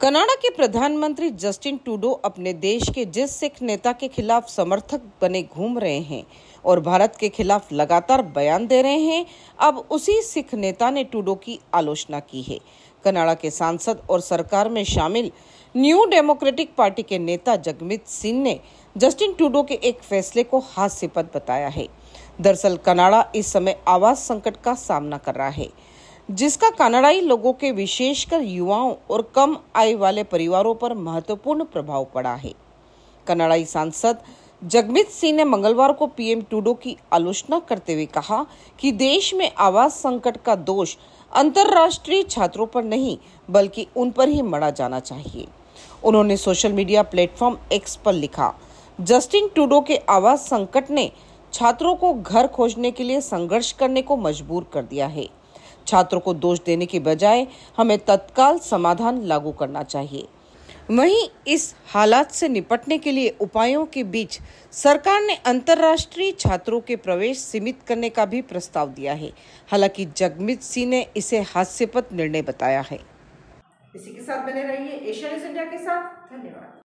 Canada के प्रधानमंत्री Justin टूडो अपने देश के जिस सिख नेता के खिलाफ समर्थक बने घूम रहे हैं और भारत के खिलाफ लगातार बयान दे रहे हैं अब उसी सिख नेता ने टूडो की आलोचना की है कनाडा के सांसद और सरकार में शामिल न्यू डेमोक्रेटिक पार्टी के नेता जगमीत सिंह ने जस्टिन टूडो के एक फैसले को हास्यपद बताया है दरअसल कनाडा इस समय आवास संकट का सामना कर रहा है जिसका कनाडाई लोगों के विशेषकर युवाओं और कम आय वाले परिवारों पर महत्वपूर्ण प्रभाव पड़ा है कनाडाई सांसद जगमित सिंह ने मंगलवार को पीएम टूडो की आलोचना करते हुए कहा कि देश में आवास संकट का दोष अंतर्राष्ट्रीय छात्रों पर नहीं बल्कि उन पर ही मरा जाना चाहिए उन्होंने सोशल मीडिया प्लेटफॉर्म एक्स पर लिखा जस्टिन टूडो के आवास संकट ने छात्रों को घर खोजने के लिए संघर्ष करने को मजबूर कर दिया है छात्रों को दोष देने के बजाय हमें तत्काल समाधान लागू करना चाहिए वहीं इस हालात से निपटने के लिए उपायों के बीच सरकार ने अंतर्राष्ट्रीय छात्रों के प्रवेश सीमित करने का भी प्रस्ताव दिया है हालांकि जगमीत सिंह ने इसे हास्यपद निर्णय बताया है इसी के साथ बने रहिए न्यूज इंडिया के साथ धन्यवाद